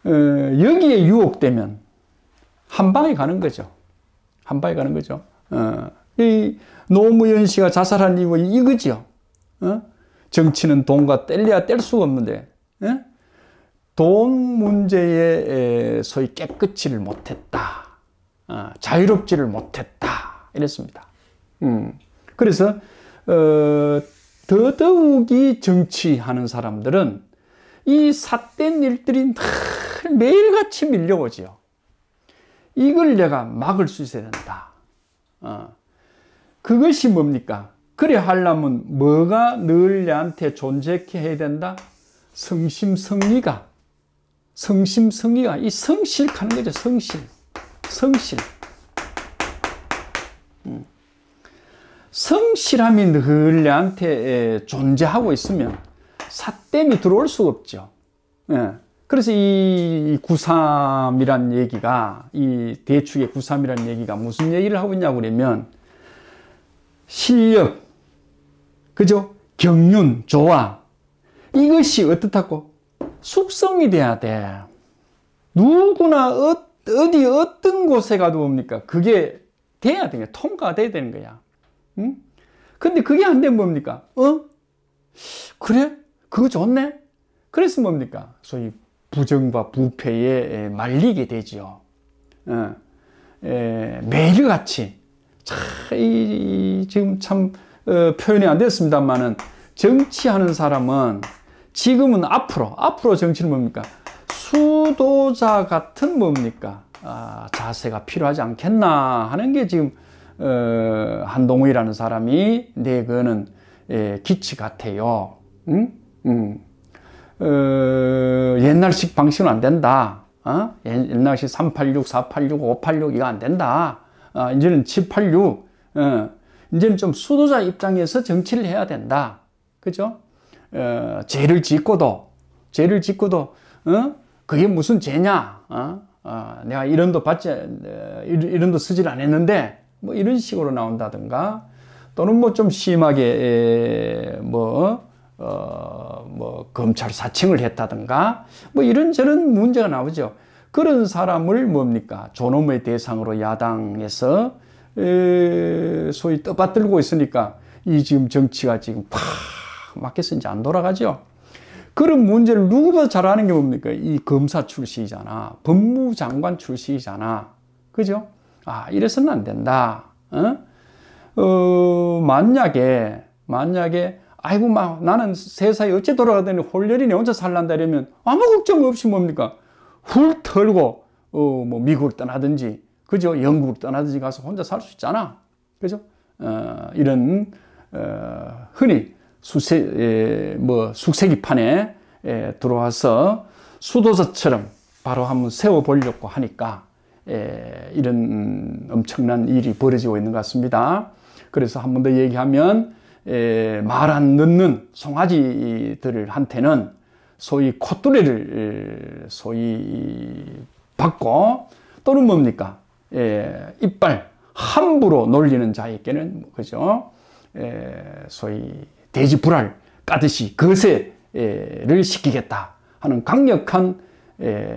어, 여기에 유혹되면 한 방에 가는 거죠. 한 방에 가는 거죠. 어. 이 노무현 씨가 자살한 이유 이거죠. 어? 정치는 돈과 뗄려야 뗄 수가 없는데 예? 돈 문제에 소위 깨끗이를 못했다. 어, 자유롭지를 못했다. 이랬습니다. 음. 그래서 어, 더더욱이 정치하는 사람들은 이 삿된 일들이 매일같이 밀려오지요. 이걸 내가 막을 수 있어야 된다. 어. 그것이 뭡니까? 그래 하려면 뭐가 늘 내한테 존재케 해야 된다? 성심성의가 성심성의가 이 성실하는 거죠. 성실. 성실. 음. 성실함이 늘 내한테 존재하고 있으면 사땜이 들어올 수가 없죠. 예. 그래서 이구삼이란 얘기가 이 대축의 구삼이란 얘기가 무슨 얘기를 하고 있냐고 그러면 실력 그죠? 경륜, 조화 이것이 어떻다고? 숙성이 돼야 돼. 누구나 어, 디 어떤 곳에 가도 뭡니까? 그게 돼야 되냐 통과돼야 되는 거야. 응? 근데 그게 안 되면 뭡니까? 어? 그래? 그거 좋네? 그래서 뭡니까? 소위 부정과 부패에 말리게 되죠. 어, 매일같이 지금 참 어, 표현이 안 됐습니다만은 정치하는 사람은 지금은 앞으로 앞으로 정치는 뭡니까 수도자 같은 뭡니까 아, 자세가 필요하지 않겠나 하는 게 지금 어, 한동우이라는 사람이 내거는 기치 같아요. 응? 응. 음. 어, 옛날식 방식은 안 된다. 어? 옛날식 386, 486, 586 이거 안 된다. 어, 이제는 786. 어, 이제는 좀 수도자 입장에서 정치를 해야 된다. 그죠? 어, 죄를 짓고도, 죄를 짓고도, 어? 그게 무슨 죄냐? 어? 어, 내가 이런도 받지, 어, 이런도 쓰질 않았는데, 뭐 이런 식으로 나온다든가, 또는 뭐 좀 심하게, 뭐, 어, 뭐, 검찰 사칭을 했다든가, 뭐, 이런저런 문제가 나오죠. 그런 사람을 뭡니까? 존엄의 대상으로 야당에서, 에, 소위 떠받들고 있으니까, 이 지금 정치가 지금 팍, 막혀서 이제 안 돌아가죠. 그런 문제를 누구보다 잘 아는 게 뭡니까? 이 검사 출신이잖아. 법무장관 출신이잖아. 그죠? 아, 이래서는 안 된다. 어? 어 만약에, 만약에 아이고 막 나는 세상에 어찌 돌아가더니 홀려이네 혼자 살란다 이러면 아무 걱정 없이 뭡니까 훌 털고 어뭐 미국을 떠나든지 그죠 영국을 떠나든지 가서 혼자 살 수 있잖아 그죠 어, 이런 어, 흔히 수세 예, 뭐 숙세기판에 에, 예, 들어와서 수도사처럼 바로 한번 세워보려고 하니까 에, 예, 이런 엄청난 일이 벌어지고 있는 것 같습니다. 그래서 한 번 더 얘기하면 말안듣는 송아지들한테는 소위 콧두레를 소위 받고 또는 뭡니까? 예, 이빨 함부로 놀리는 자에게는 그죠? 예, 소위 돼지 불알 까듯이 거세를 시키겠다 하는 강력한 예,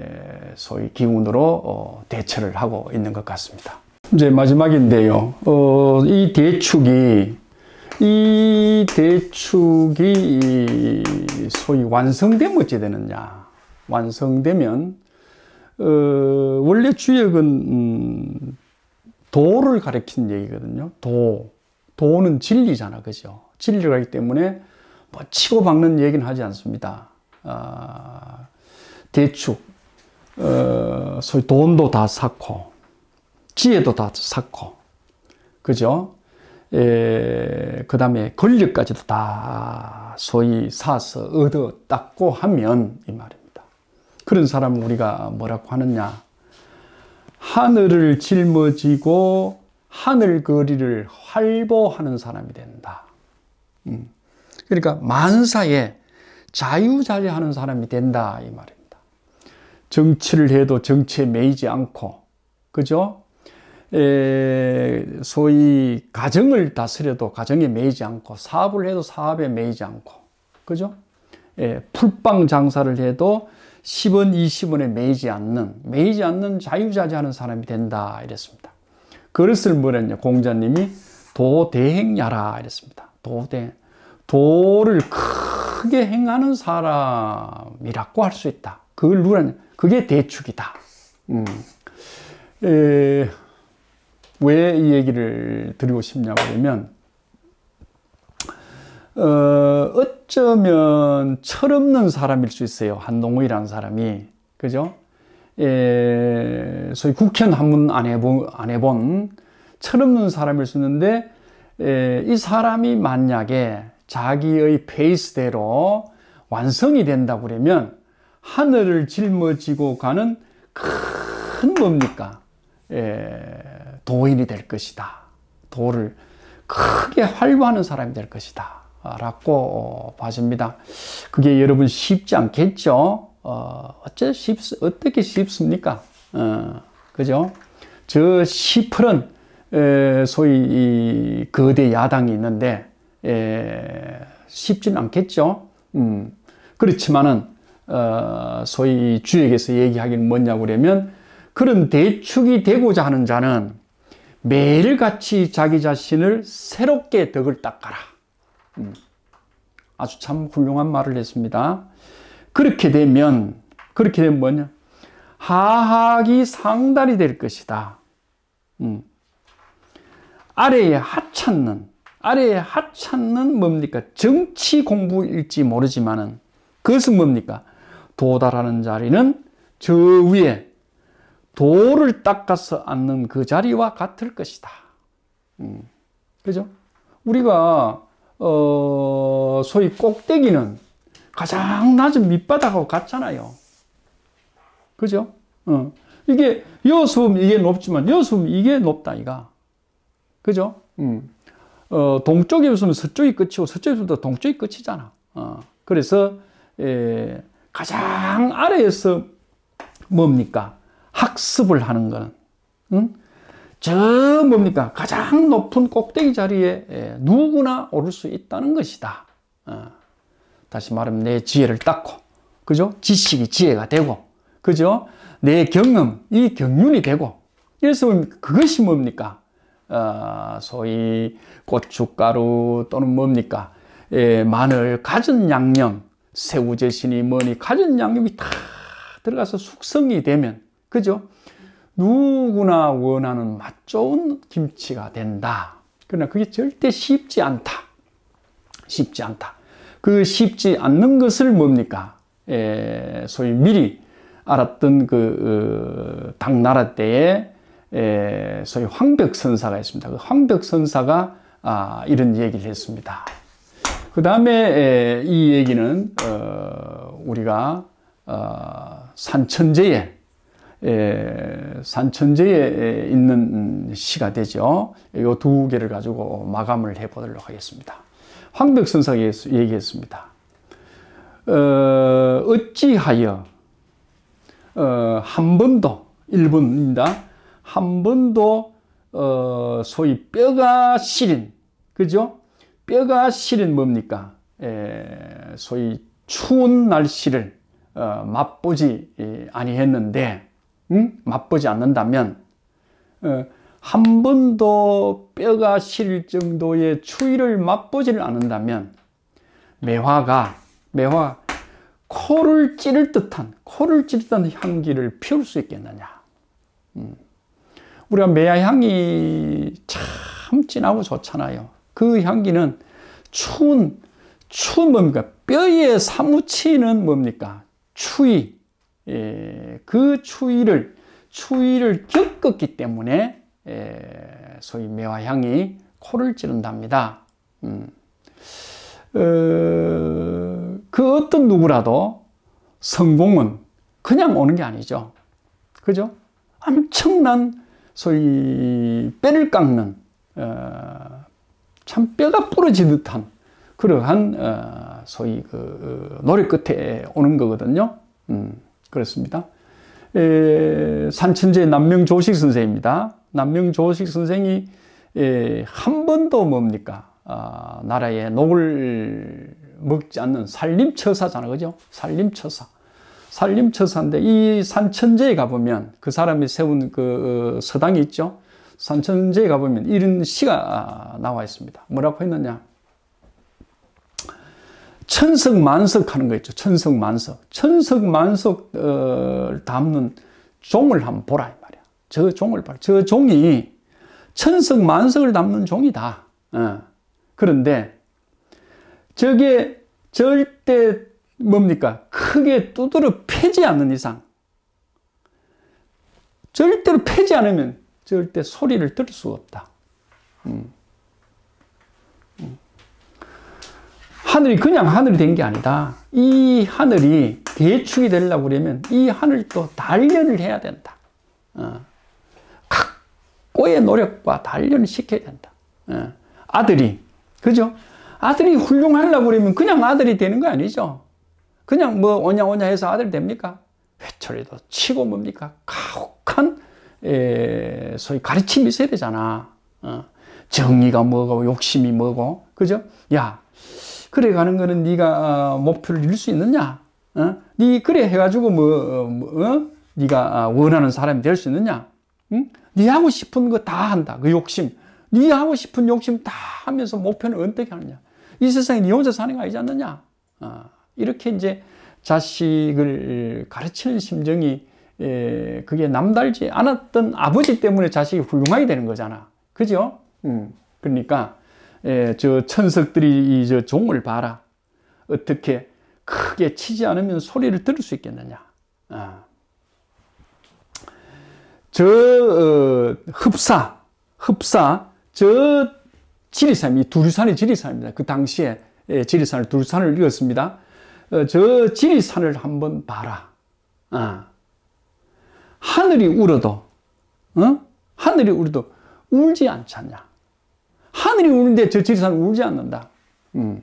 소위 기운으로 어, 대처를 하고 있는 것 같습니다. 이제 마지막인데요. 어, 이 대축이 이 대축이 소위 완성되면 어찌 되느냐 완성되면 어, 원래 주역은 음, 도를 가리키는 얘기거든요 도 도는 진리잖아 그죠 진리가 있기 때문에 뭐 치고 박는 얘기는 하지 않습니다 아, 대축 어, 소위 돈도 다 쌓고 지혜도 다 쌓고 그죠 그 다음에 권력까지도 다 소위 사서 얻어 닦고 하면 이 말입니다. 그런 사람을 우리가 뭐라고 하느냐? 하늘을 짊어지고 하늘 거리를 활보하는 사람이 된다. 음. 그러니까 만사에 자유자재하는 사람이 된다 이 말입니다. 정치를 해도 정치에 매이지 않고 그죠? 소위 가정을 다스려도 가정에 매이지 않고 사업을 해도 사업에 매이지 않고 그죠? 예, 풀빵 장사를 해도 10원, 20원에 매이지 않는, 매이지 않는 자유자재하는 사람이 된다. 이랬습니다. 그랬을 뭐랬냐. 공자님이 도대행야라. 이랬습니다. 도대 도를 크게 행하는 사람이라고 할 수 있다. 그걸 누구냐. 그게 대축이다. 음. 에... 왜이 얘기를 드리고 싶냐 그러면 어, 어쩌면 철없는 사람일 수 있어요. 한동호이라는 사람이. 그죠? 예, 소위 국현 한번안 해본, 안 해본 철없는 사람일 수 있는데, 예, 이 사람이 만약에 자기의 페이스대로 완성이 된다 그러면 하늘을 짊어지고 가는 큰 뭡니까? 예, 도인이 될 것이다. 도를 크게 활보하는 사람이 될 것이다. 라고 어, 봐집니다. 그게 여러분 쉽지 않겠죠? 어, 째 쉽, 어떻게 쉽습니까? 어, 그죠? 저 시퍼런, 소위 거대 야당이 있는데, 에, 쉽진 않겠죠? 음, 그렇지만은, 어, 소위 주역에서 얘기하기는 뭐냐고 그러면, 그런 대축이 되고자 하는 자는 매일같이 자기 자신을 새롭게 덕을 닦아라. 음. 아주 참 훌륭한 말을 했습니다. 그렇게 되면, 그렇게 되면 뭐냐? 하악이 상단이 될 것이다. 음. 아래에 하찮는, 아래에 하찮는 뭡니까? 정치 공부일지 모르지만은, 그것은 뭡니까? 도달하는 자리는 저 위에 돌을 닦아서 앉는 그 자리와 같을 것이다. 음, 그죠? 우리가 어, 소위 꼭대기는 가장 낮은 밑바닥하고 같잖아요. 그죠? 어. 이게 여수음 이게 높지만 여수음 이게 높다 이가. 그죠? 음. 어, 동쪽에 있으면 서쪽이 끝이고 서쪽에 있으면 동쪽이 끝이잖아. 어. 그래서 에, 예, 가장 아래에서 뭡니까? 학습을 하는 거는 응? 저 뭡니까 가장 높은 꼭대기 자리에 예, 누구나 오를 수 있다는 것이다 어. 다시 말하면 내 지혜를 닦고 그죠 지식이 지혜가 되고 그죠 내 경험이 경륜이 되고 그래서 그것이 뭡니까 어, 소위 고춧가루 또는 뭡니까 예, 마늘 가진 양념 새우 제신이 뭐니 가진 양념이 다 들어가서 숙성이 되면 그죠? 누구나 원하는 맛 좋은 김치가 된다. 그러나 그게 절대 쉽지 않다. 쉽지 않다. 그 쉽지 않는 것을 뭡니까? 에, 소위 미리 알았던 그, 어, 당나라 때에 에, 소위 황벽선사가 있습니다. 그 황벽선사가 아, 이런 얘기를 했습니다. 그 다음에 이 얘기는 어, 우리가 어, 산천제에 예, 산천제에 예, 있는 시가 되죠. 이 두 개를 가지고 마감을 해보도록 하겠습니다. 황덕선사가 얘기했습니다. 어, 어찌하여 어, 한 번도 일본입니다. 한 번도 어, 소위 뼈가 시린 그죠? 뼈가 시린 뭡니까? 에, 예, 소위 추운 날씨를 어, 맛보지 아니했는데 응? 맛보지 않는다면 어, 한 번도 뼈가 시릴 정도의 추위를 맛보지를 않는다면 매화가 매화 코를 찌를 듯한 코를 찌르듯한 향기를 피울 수 있겠느냐 음. 우리가 매화 향이 참 진하고 좋잖아요 그 향기는 추운 추운 뭡니까 뼈에 사무치는 뭡니까 추위 예, 그 추위를 추위를 겪었기 때문에 예, 소위 매화향이 코를 찌른답니다. 음. 어, 그 어떤 누구라도 성공은 그냥 오는 게 아니죠. 그죠? 엄청난 소위 뼈를 깎는 어, 참 뼈가 부러지듯한 그러한 어, 소위 그 어, 노력 끝에 오는 거거든요. 음. 그렇습니다. 에, 산천제 남명조식 선생입니다. 남명조식 선생이 에, 한 번도 뭡니까? 아, 나라에 녹을 먹지 않는 산림처사잖아요. 그죠? 산림처사. 산림처사인데 이 산천제에 가보면 그 사람이 세운 그 어, 서당이 있죠. 산천제에 가보면 이런 시가 아, 나와 있습니다. 뭐라고 했느냐? 천석만석 하는 거 있죠. 천석만석. 천석만석 어, 담는 종을 한번 보라 이 말이야. 저 종을 봐. 저 종이 천석만석을 담는 종이다. 어. 그런데 저게 절대 뭡니까? 크게 두드러 패지 않는 이상 절대로 패지 않으면 절대 소리를 들을 수 없다. 음. 하늘이 그냥 하늘이 된 게 아니다. 이 하늘이 대축이 되려고 그러면 이 하늘도 단련을 해야 된다. 어. 각고의 노력과 단련을 시켜야 된다. 어. 아들이, 그죠? 아들이 훌륭하려고 그러면 그냥 아들이 되는 거 아니죠? 그냥 뭐 오냐오냐 해서 아들 됩니까? 회초리도 치고 뭡니까? 가혹한 에, 소위 가르침이 있어야 되잖아. 어. 정의가 뭐고 욕심이 뭐고 그죠? 야 그래 가는 거는 네가 어, 목표를 이룰 수 있느냐? 어? 네 그래 해가지고 뭐, 어, 뭐 어? 네가 아, 원하는 사람이 될 수 있느냐? 응? 네 하고 싶은 거 다 한다. 그 욕심. 네 하고 싶은 욕심 다 하면서 목표는 어떻게 하느냐? 이 세상에 네 혼자 사는 거 아니지 않느냐? 아, 이렇게 이제 자식을 가르치는 심정이 예, 그게 남달지 않았던 아버지 때문에 자식이 훌륭하게 되는 거잖아. 그죠? 음, 그러니까 예, 저 천석들이 이저 종을 봐라. 어떻게 크게 치지 않으면 소리를 들을 수 있겠느냐. 아. 저 어, 흡사, 흡사, 저 지리산이 두리산이 지리산입니다. 그 당시에 예, 지리산을 두리산을 읽었습니다. 어, 저 지리산을 한번 봐라. 아. 하늘이 울어도, 어? 하늘이 울어도 울지 않잖냐. 하늘이 우는데 저 지리산 울지 않는다. 음,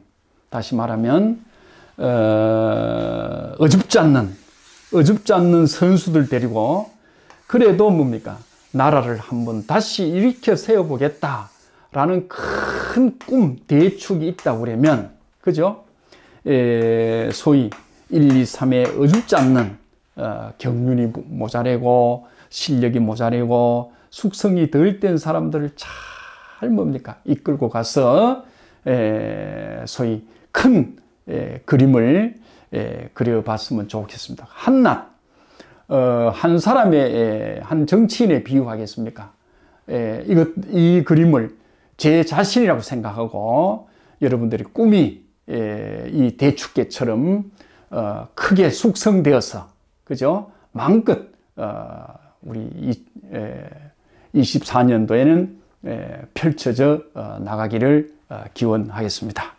다시 말하면 어, 어줍지 않는 어줍지 않는 선수들 데리고 그래도 뭡니까 나라를 한번 다시 일으켜 세워보겠다 라는 큰 꿈 대축이 있다 그러면 그죠 에, 소위 1, 2, 3에 어줍지 않는 어, 경륜이 모자래고 실력이 모자래고 숙성이 덜 된 사람들을 참잘 뭡니까? 이끌고 가서 소위 큰 그림을 그려봤으면 좋겠습니다. 한낱 어, 한 사람의 한 정치인에 비유하겠습니까? 이것 이 그림을 제 자신이라고 생각하고 여러분들이 꿈이 이 대축계처럼 어, 크게 숙성되어서 그죠? 마음껏 어, 우리 24년도에는 예, 펼쳐져 어, 나가기를 어, 기원하겠습니다.